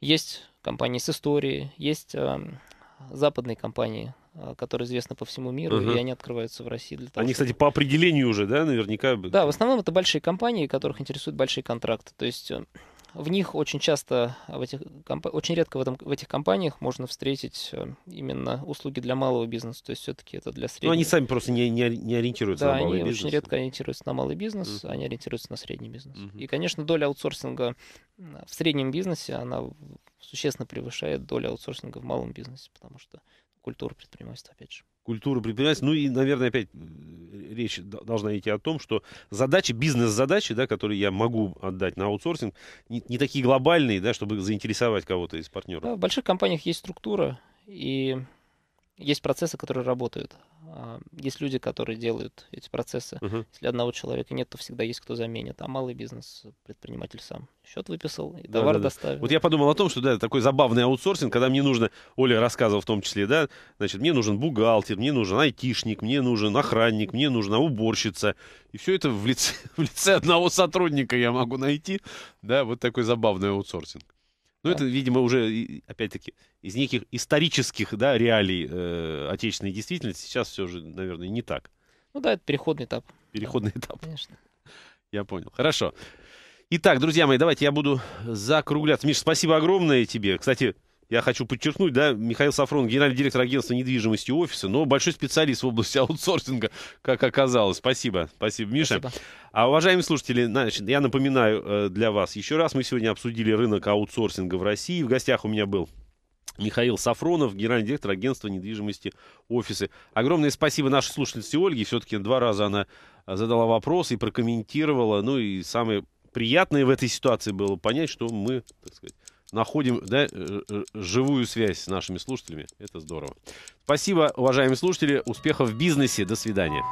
Есть компании с историей, есть э, западные компании, э, которые известны по всему миру, uh-huh. и они открываются в России для того, Они, чтобы... кстати, по определению уже, да, наверняка? Да, в основном это большие компании, которых интересуют большие контракты. То есть эм, в них очень часто, в этих, очень редко в, этом, в этих компаниях можно встретить э, именно услуги для малого бизнеса. То есть все-таки это для ну, среднего. Но они сами просто не, не, не ориентируются да, на малый бизнес. Да, они очень редко ориентируются на малый бизнес, mm-hmm. они ориентируются на средний бизнес. Mm-hmm. И, конечно, доля аутсорсинга в среднем бизнесе, она существенно превышает долю аутсорсинга в малом бизнесе, потому что культура предпринимательства, опять же культуру предпринимательства. Ну и, наверное, опять э, речь должна идти о том, что задачи, бизнес-задачи, да, которые я могу отдать на аутсорсинг, не, не такие глобальные, да, чтобы заинтересовать кого-то из партнеров. Да, в больших компаниях есть структура и есть процессы, которые работают. А, есть люди, которые делают эти процессы. Угу. Если одного человека нет, то всегда есть кто заменит. А малый бизнес предприниматель сам счет выписал и да, товар да, да. доставил. Вот я подумал о том, что да, такой забавный аутсорсинг, когда мне нужно, Оля рассказывала в том числе, да, значит, мне нужен бухгалтер, мне нужен айтишник, мне нужен охранник, мне нужна уборщица. И все это в лице, (laughs) в лице одного сотрудника я могу найти. Да, вот такой забавный аутсорсинг. Ну, это, видимо, уже, опять-таки, из неких исторических да, реалий э, отечественной действительности. Сейчас все же, наверное, не так. Ну да, это переходный этап. Переходный да, этап. Конечно. Я понял. Хорошо. Итак, друзья мои, давайте я буду закругляться. Миш, спасибо огромное тебе. Кстати, я хочу подчеркнуть, да, Михаил Сафрон, генеральный директор агентства недвижимости офиса, но большой специалист в области (laughs) аутсорсинга, как оказалось. Спасибо, спасибо, Миша. Спасибо. А, уважаемые слушатели, значит, я напоминаю э, для вас еще раз, мы сегодня обсудили рынок аутсорсинга в России. В гостях у меня был Михаил Сафронов, генеральный директор агентства недвижимости офисы. Огромное спасибо нашей слушательнице Ольге. Все-таки два раза она задала вопрос и прокомментировала. Ну и самое приятное в этой ситуации было понять, что мы, так сказать, находим да, э, э, живую связь с нашими слушателями. Это здорово. Спасибо, уважаемые слушатели. Успехов в бизнесе. До свидания.